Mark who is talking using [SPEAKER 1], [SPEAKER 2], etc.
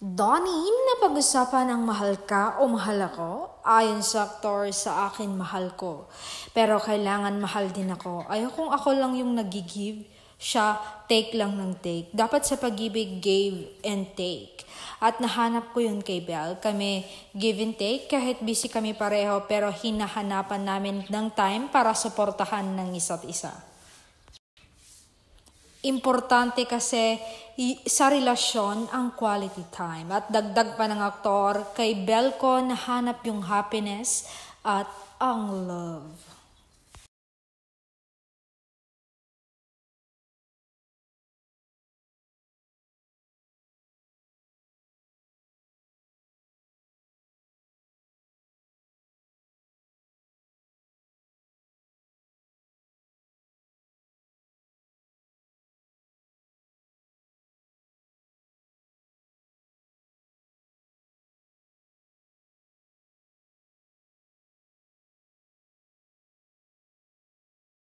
[SPEAKER 1] Donnie, pag usapan ang mahal ka o mahal ako? Ayon sa aktor, sa akin mahal ko. Pero kailangan mahal din ako. Ayokong ako lang yung nagigive. Siya, take lang ng take. Dapat sa pag-ibig, give and take. At nahanap ko yun kay Belle. Kami, give and take, kahit busy kami pareho, pero hinahanapan namin ng time para suportahan ng isa't isa. Importante kasi sa relasyon ang quality time. At dagdag pa ng aktor, kay Belko nahanap yung happiness at ang love.